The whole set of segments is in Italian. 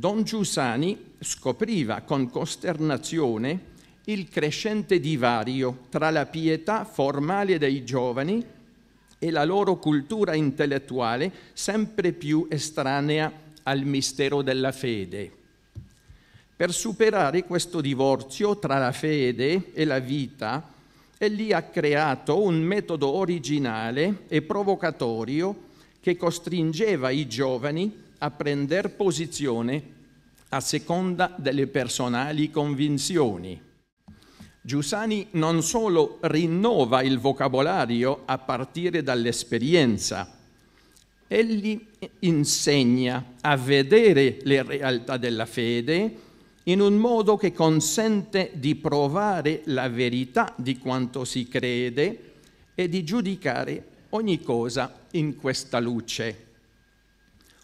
Don Giussani scopriva con costernazione il crescente divario tra la pietà formale dei giovani e la loro cultura intellettuale sempre più estranea al mistero della fede. Per superare questo divorzio tra la fede e la vita, egli ha creato un metodo originale e provocatorio che costringeva i giovani a a prendere posizione a seconda delle personali convinzioni. Giussani non solo rinnova il vocabolario a partire dall'esperienza, egli insegna a vedere le realtà della fede in un modo che consente di provare la verità di quanto si crede e di giudicare ogni cosa in questa luce.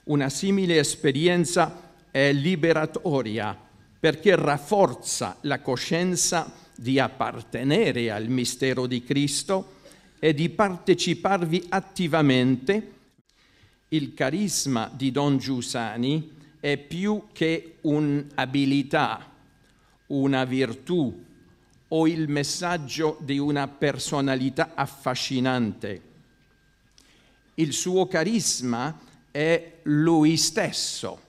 Una simile esperienza è liberatoria perché rafforza la coscienza di appartenere al mistero di Cristo e di parteciparvi attivamente. Il carisma di Don Giussani è più che un'abilità, una virtù o il messaggio di una personalità affascinante. Il suo carisma è è lui stesso,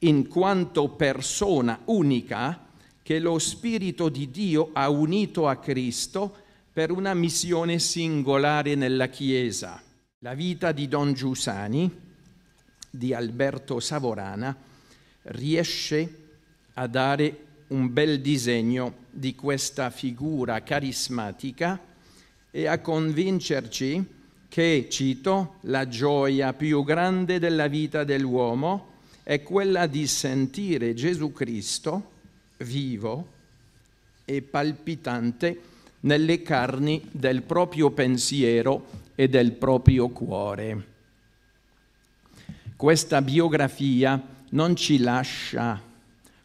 in quanto persona unica che lo Spirito di Dio ha unito a Cristo per una missione singolare nella Chiesa. La vita di Don Giussani, di Alberto Savorana, riesce a dare un bel disegno di questa figura carismatica e a convincerci che, cito, la gioia più grande della vita dell'uomo è quella di sentire Gesù Cristo vivo e palpitante nelle carni del proprio pensiero e del proprio cuore. Questa biografia non ci lascia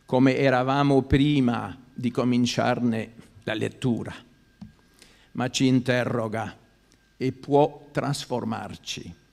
come eravamo prima di cominciarne la lettura, ma ci interroga e può trasformarci.